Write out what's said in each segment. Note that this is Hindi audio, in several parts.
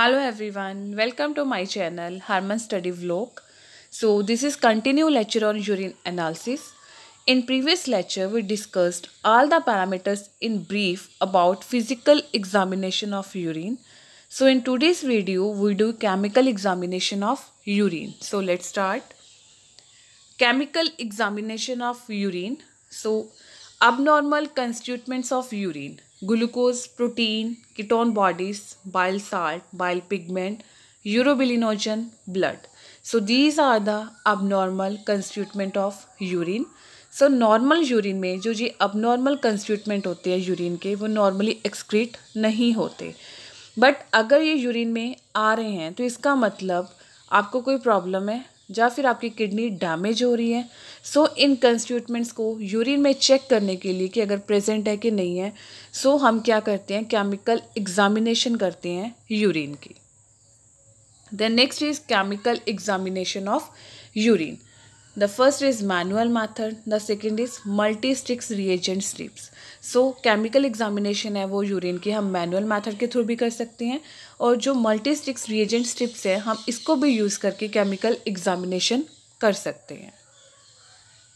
hello everyone welcome to my channel harman study vlog so this is continue lecture on urine analysis in previous lecture we discussed all the parameters in brief about physical examination of urine so in today's video we do chemical examination of urine so let's start chemical examination of urine so abnormal constituents of urine glucose protein ketone bodies salt bile pigment urobilinogen blood so these are the abnormal constituent of urine so normal urine में जो जी अबनॉर्मल कंस्टिट्यूटमेंट होते हैं यूरिन के वो नॉर्मली एक्सक्रीट नहीं होते बट अगर ये यूरिन में आ रहे हैं तो इसका मतलब आपको कोई प्रॉब्लम है या फिर आपकी किडनी डैमेज हो रही है सो इन कंस्टिट्यूटमेंट्स को यूरिन में चेक करने के लिए कि अगर प्रेजेंट है कि नहीं है सो so हम क्या करते हैं केमिकल एग्जामिनेशन करते हैं यूरिन की then next is chemical examination of urine the first is manual method the second is multi sticks reagent strips so chemical examination है वो urine की हम manual method के through भी कर सकते हैं और जो multi sticks reagent strips है हम इसको भी use करके chemical examination कर सकते हैं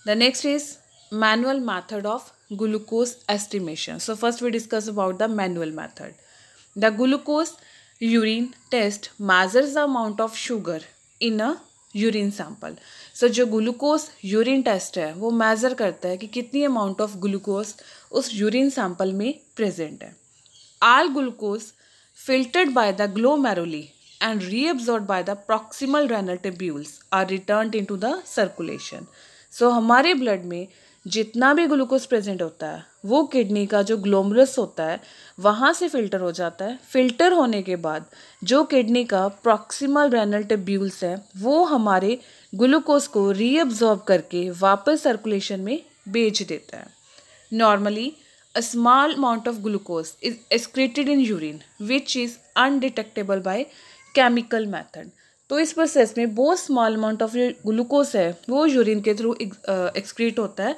the next is manual method of glucose estimation so first we discuss about the manual method the glucose urine test measures the amount of sugar in a urine sample sir जो ग्लूकोज यूरिन टेस्ट है वो मेज़र करता है कि कितनी अमाउंट ऑफ ग्लूकोज उस यूरिन सैंपल में प्रेजेंट है all glucose filtered by the glomeruli and reabsorb by the proximal renal tubules are return into the circulation so हमारे ब्लड में जितना भी ग्लूकोज प्रेजेंट होता है वो किडनी का जो ग्लोमरस होता है वहाँ से फ़िल्टर हो जाता है फ़िल्टर होने के बाद जो किडनी का प्रॉक्सिमल रेनल टिब्यूल्स है वो हमारे ग्लूकोज को रीअब्जॉर्ब करके वापस सर्कुलेशन में बेच देता है normally a small amount of glucose is excreted in urine which is undetectable by chemical method तो इस प्रोसेस में बहुत स्मॉल अमाउंट ऑफ जो ग्लूकोज है वो यूरिन के थ्रू एक्सक्रीट uh, होता है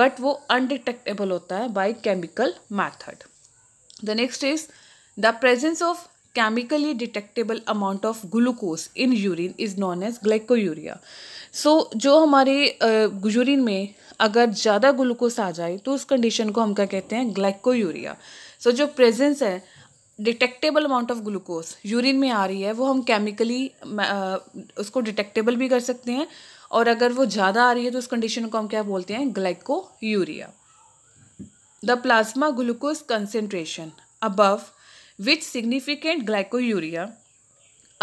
बट वो अनडिटेक्टेबल होता है by chemical method the next is the presence of detectable amount of glucose in urine is known as glycosuria so जो हमारे यूरिन uh, में अगर ज़्यादा ग्लूकोस आ जाए तो उस कंडीशन को हम क्या कहते हैं ग्लैको यूरिया सो so, जो प्रेजेंस है detectable amount of glucose urine में आ रही है वो हम केमिकली उसको डिटेक्टेबल भी कर सकते हैं और अगर वो ज़्यादा आ रही है तो उस कंडीशन को हम क्या बोलते हैं glycosuria the plasma glucose concentration above which significant glycosuria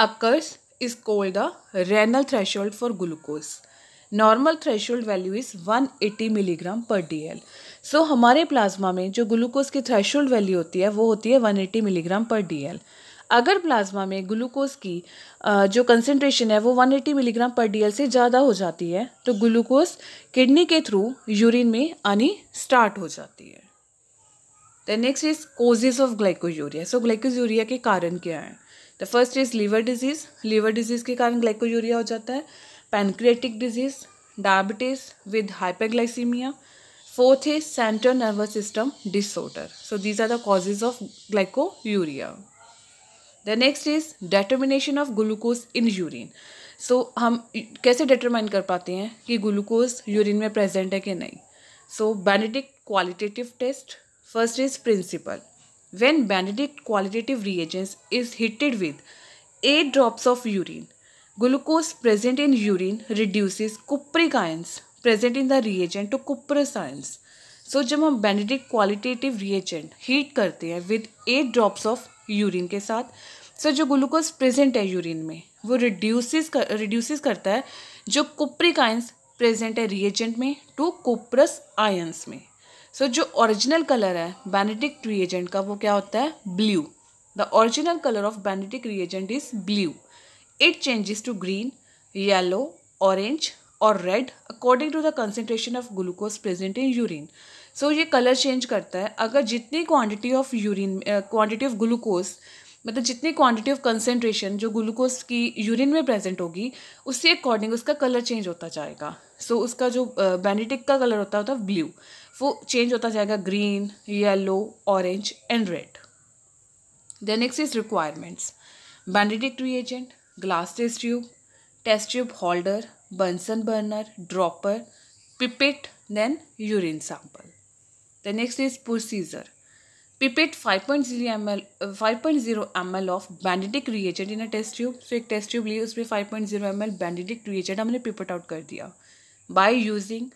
occurs the renal threshold for glucose normal threshold value is one eighty 180 per D L so so, हमारे प्लाज्मा में जो ग्लूकोज की थ्रेशोल्ड वैल्यू होती है वो होती है one eighty milligram per D L अगर प्लाज्मा में ग्लूकोज की जो कंसनट्रेशन है वो one eighty milligram per D L से ज़्यादा हो जाती है तो ग्लूकोज किडनी के थ्रू यूरिन में आनी स्टार्ट हो जाती है the next is causes of urea so urea के कारण क्या है the first is liver disease liver disease के कारण यूरिया हो जाता है pancreatic disease diabetes with hypoglycaemia fourth Fourth central nervous system disorder so these are the the of glycosuria The next is determination of glucose in urine. So हम कैसे डिटरमाइन कर पाते हैं कि ग्लूकोज यूरिन में प्रेजेंट है कि नहीं so Benedict qualitative test first is principle when Benedict qualitative reagents is heated with eight drops of urine glucose present in urine reduces cupric present in the reagent to cuprous ions so जब हम बेनेडिक क्वालिटेटिव रिएजेंट हीट करते हैं with eight drops of urine के साथ सो so, जो ग्लूकोज प्रेजेंट है यूरिन में वो रिड्यूसिस कर रिड्यूसिस करता है जो कुप्रिक आयंस प्रेजेंट है रिएजेंट में टू कुप्रस आयंस में सो so, जो ओरिजिनल कलर है बेनेडिक रिएजेंट का वो क्या होता है blue the original colour of Benedict reagent is blue it changes to green yellow orange और red according to the concentration of glucose present in urine so ये कलर चेंज करता है अगर जितनी quantity of urine quantity of glucose मतलब जितनी क्वांटिटी ऑफ कंसेंट्रेशन जो ग्लूकोज की यूरिन में प्रेजेंट होगी उसके अकॉर्डिंग उसका कलर चेंज होता जाएगा सो so, उसका जो बेनेटिक uh, का कलर होता होता है ब्लू वो चेंज होता जाएगा green yellow orange and red then next is requirements Benedict reagent glass test tube test tube holder Bunsen burner dropper pipette then urine sample the next is procedure pipette five point zero M L five point zero M L of Benedict reagent in a test tube so एक टेस्ट ट्यूब लिए उसमें five point zero M L Benedict reagent हमने पिपट आउट कर दिया by using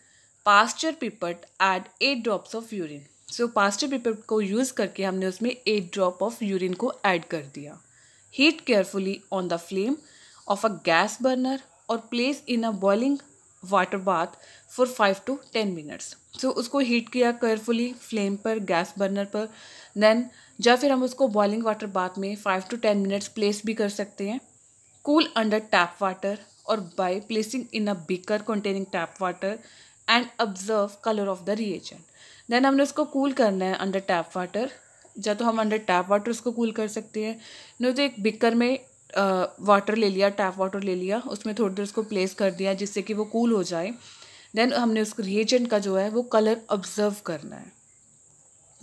pasture pipette add eight drops of urine so Pasteur pipette को यूज़ करके हमने उसमें एट ड्रॉप ऑफ यूरिन को ऐड कर दिया heat carefully on the flame of a gas burner or placed in a boiling water bath for five to ten minutes so उसको हीट किया केयरफुली फ्लेम पर गैस बर्नर पर देन या फिर हम उसको बॉइलिंग वाटर बाथ में five to ten minutes place भी कर सकते हैं कूल अंडर टैप वाटर और by placing in a beaker containing tap water and observe colour of the reagent then हमने उसको कूल करना है अंडर टैप वाटर या तो हम अंडर टैप वाटर उसको कूल कर सकते हैं नहीं तो एक बिकर में वाटर ले लिया टैप वाटर ले लिया उसमें थोड़ी देर उसको प्लेस कर दिया जिससे कि वो कूल हो जाए देन हमने उस रिएजेंट का जो है वो कलर ऑब्जर्व करना है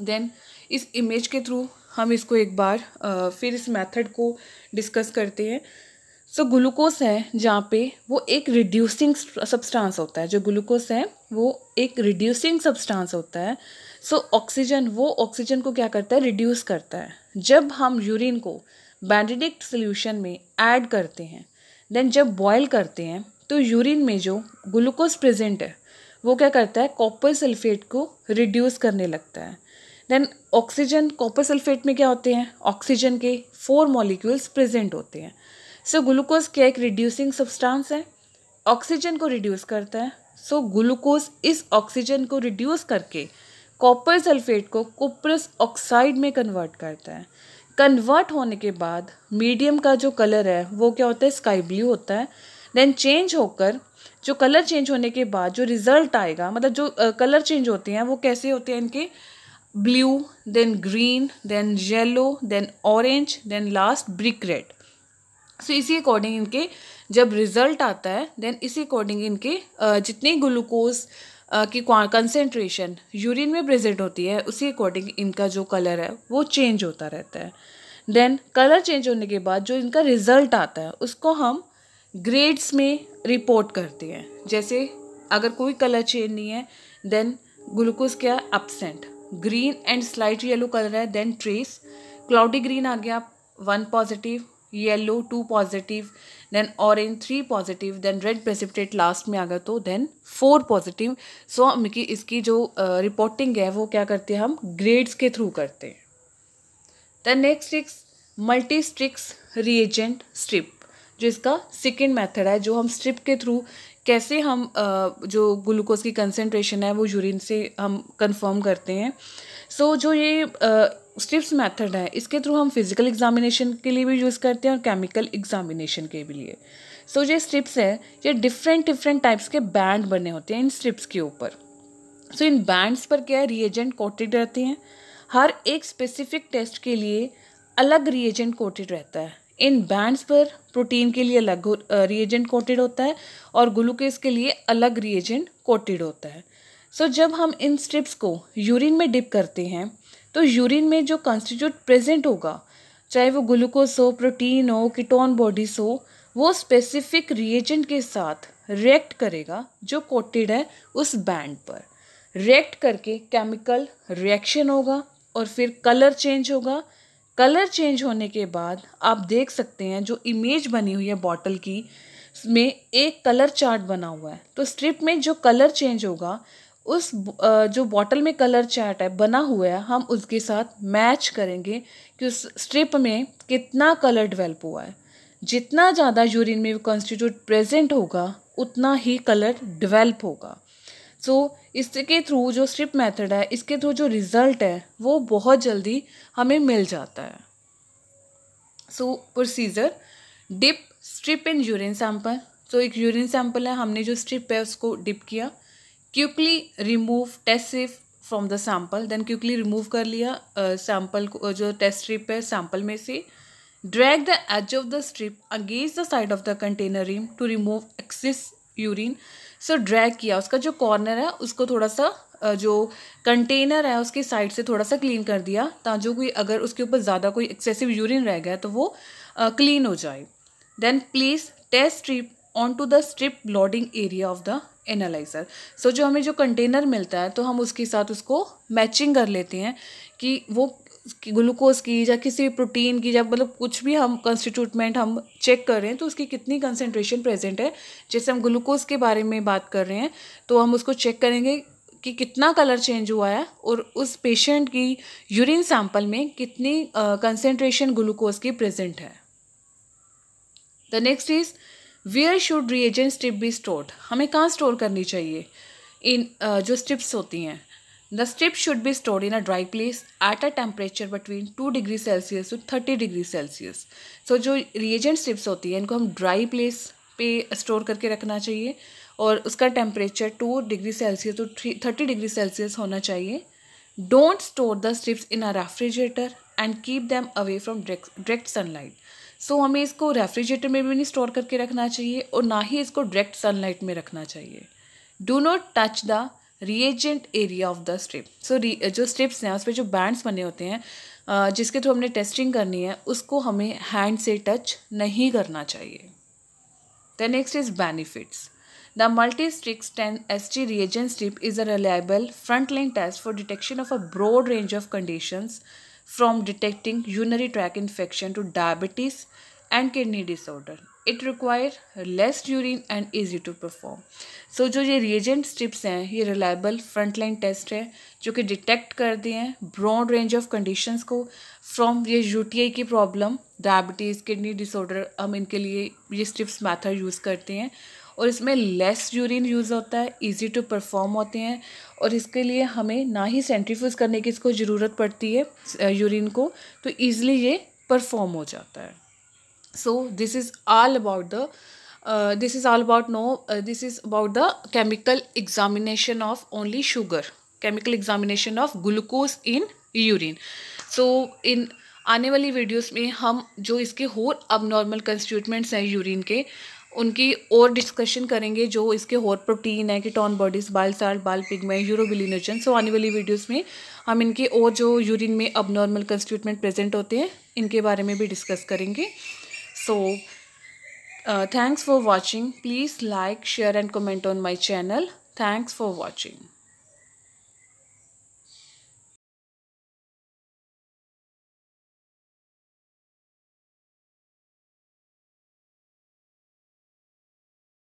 देन इस इमेज के थ्रू हम इसको एक बार आ, फिर इस मेथड को डिस्कस करते हैं सो so, ग्लूकोस है जहाँ पे वो एक रिड्यूसिंग सब्सटेंस होता है जो ग्लूकोस है वो एक रिड्यूसिंग सब्सटेंस होता है सो so, ऑक्सीजन वो ऑक्सीजन को क्या करता है रिड्यूस करता है जब हम यूरिन को बैंडिडिक्ट सोल्यूशन में ऐड करते हैं देन जब बॉयल करते हैं तो यूरिन में जो ग्लूकोज प्रेजेंट है वो क्या करता है कॉपर सल्फेट को रिड्यूस करने लगता है देन ऑक्सीजन कॉपर सल्फेट में क्या होते हैं ऑक्सीजन के फोर मॉलिक्यूल्स प्रेजेंट होते हैं सो ग्लूकोज क्या एक रिड्यूसिंग सब्सटेंस है ऑक्सीजन को रिड्यूस करता है सो ग्लूकोज इस ऑक्सीजन को रिड्यूस करके कॉपर सल्फेट को कॉपरस ऑक्साइड में कन्वर्ट करता है कन्वर्ट होने के बाद मीडियम का जो कलर है वो क्या होता है स्काई ब्लू होता है देन चेंज होकर जो कलर चेंज होने के बाद जो रिज़ल्ट आएगा मतलब जो कलर चेंज होते हैं वो कैसे होते हैं इनके blue then green then yellow then orange then last brick red so इसी अकॉर्डिंग इनके जब रिज़ल्ट आता है देन इसी अकॉर्डिंग इनके जितने ग्लूकोज की कंसेंट्रेशन यूरिन में प्रेजेंट होती है उसी अकॉर्डिंग इनका जो कलर है वो चेंज होता रहता है देन कलर चेंज होने के बाद जो इनका रिजल्ट आता है उसको हम ग्रेड्स में रिपोर्ट करते हैं जैसे अगर कोई कलर चेंज नहीं है देन ग्लूकोज क्या absent green and slight yellow colour है देन ट्रेस क्लाउडी ग्रीन आ गया one positive yellow two positive then orange three positive then red precipitate last में आ गया तो देन फोर पॉजिटिव सो हम की इसकी जो रिपोर्टिंग है वो क्या करते हैं हम ग्रेड्स के थ्रू करते हैं then next is Multistix reagent strip जो इसका सेकेंड मेथड है जो हम स्ट्रिप के थ्रू कैसे हम जो ग्लूकोज की कंसेंट्रेशन है वो यूरिन से हम कंफर्म करते हैं सो so, जो ये स्ट्रिप्स मेथड है इसके थ्रू हम फिज़िकल एग्जामिनेशन के लिए भी यूज़ करते हैं और केमिकल एग्जामिनेशन के लिए सो so, ये स्ट्रिप्स है ये डिफरेंट डिफरेंट टाइप्स के बैंड बने होते हैं इन स्ट्रिप्स के ऊपर सो so, इन बैंड्स पर क्या है रिएजेंट कोटेड रहते हैं हर एक स्पेसिफिक टेस्ट के लिए अलग रिएजेंट कोटेड रहता है इन बैंड्स पर प्रोटीन के लिए अलग रिएजेंट कोटेड होता है और ग्लूकेज के लिए अलग रिएजेंट कोटेड होता है सो so, जब हम इन स्ट्रिप्स को यूरिन में डिप करते हैं तो यूरिन में जो कॉन्स्टिट्यूट प्रेजेंट होगा चाहे वो ग्लूकोस हो प्रोटीन हो कीटोन बॉडीज हो वो स्पेसिफिक रिएजेंट के साथ रिएक्ट करेगा जो कोटेड है उस बैंड पर रिएक्ट करके केमिकल रिएक्शन होगा और फिर कलर चेंज होगा कलर चेंज होने के बाद आप देख सकते हैं जो इमेज बनी हुई है बॉटल की में एक कलर चार्ट बना हुआ है तो स्ट्रिप में जो कलर चेंज होगा उस जो बॉटल में कलर चार्ट है बना हुआ है हम उसके साथ मैच करेंगे कि उस स्ट्रिप में कितना कलर डेवलप हुआ है जितना ज़्यादा यूरिन में कॉन्स्टिट्यूट प्रेजेंट होगा उतना ही कलर डेवलप होगा सो so, इसके थ्रू जो स्ट्रिप मेथड है इसके थ्रू जो रिज़ल्ट है वो बहुत जल्दी हमें मिल जाता है so procedure dip strip in urine sample so एक यूरिन सैम्पल है हमने जो स्ट्रिप है उसको डिप किया quickly remove test strip from the sample then quickly remove कर लिया सैम्पल को जो टेस्ट स्ट्रिप है सैम्पल में से drag the edge of the strip against the side of the container rim to remove excess urine so drag किया उसका जो कॉर्नर है उसको थोड़ा सा जो कंटेनर है उसकी साइड से थोड़ा सा क्लीन कर दिया ताकि जो कोई अगर उसके ऊपर ज़्यादा कोई एक्सेसिव यूरिन रह गया तो वो क्लीन हो जाए then place test strip on to the strip blotting area of the analyser so जो हमें जो कंटेनर मिलता है तो हम उसके साथ उसको मैचिंग कर लेते हैं कि वो ग्लूकोज की या किसी प्रोटीन की या मतलब कुछ भी हम कंस्टिट्यूटमेंट हम चेक कर रहे हैं तो उसकी कितनी कंसेंट्रेशन प्रेजेंट है जैसे हम ग्लूकोज के बारे में बात कर रहे हैं तो हम उसको चेक करेंगे कि कितना कलर चेंज हुआ है और उस पेशेंट की यूरिन सैंपल में कितनी कंसेंट्रेशन ग्लूकोज की प्रेजेंट है the next is where should reagent strip be stored हमें कहाँ स्टोर करनी चाहिए इन जो स्ट्रिप्स होती हैं the strip should be stored in a dry place at a temperature between two degree Celsius to thirty degree Celsius so जो रिएजेंट स्ट्रिप्स होती हैं इनको हम ड्राई प्लेस पे स्टोर करके रखना चाहिए और उसका temperature two degree Celsius to three thirty degree Celsius होना चाहिए don't store the strips in a refrigerator and keep them away from direct sunlight so so, हमें इसको रेफ्रिजरेटर में भी नहीं स्टोर करके रखना चाहिए और ना ही इसको डायरेक्ट सनलाइट में रखना चाहिए do not touch the reagent area of the strip so जो स्ट्रिप्स हैं उस पर जो बैंड्स बने होते हैं जिसके थ्रू हमने टेस्टिंग करनी है उसको हमें हैंड से टच नहीं करना चाहिए the next is benefits the multi S T reagent strip is a reliable front line test for detection of a broad range of conditions from detecting urinary tract infection to diabetes and kidney disorder. It require less urine and easy to perform. So जो ये reagent strips हैं ये reliable frontline test है जो कि detect कर दिए हैं broad range of conditions को from ये UTI की problem diabetes kidney disorder हम इनके लिए ये strips method use करते हैं और इसमें लेस यूरिन यूज़ होता है इजी टू परफॉर्म होते हैं और इसके लिए हमें ना ही सेंट्रीफ्यूज करने की इसको ज़रूरत पड़ती है यूरिन को तो ईज़िली ये परफॉर्म हो जाता है so this is all about the this is all about no this is about the chemical examination of only sugar chemical examination of glucose in urine so इन आने वाली वीडियोस में हम जो इसके होर अब नॉर्मल कंस्टिट्यूटमेंट्स हैं यूरिन के उनकी और डिस्कशन करेंगे जो इसके और प्रोटीन है कि टॉन बॉडीज बाल साल बाल पिगमेंट यूरोबिलीनोजन सो आने वाली वीडियोस में हम इनके और जो यूरिन में अब नॉर्मल कंस्टिट्यूटमेंट प्रेजेंट होते हैं इनके बारे में भी डिस्कस करेंगे so thanks for watching please like share and comment on my channel thanks for watching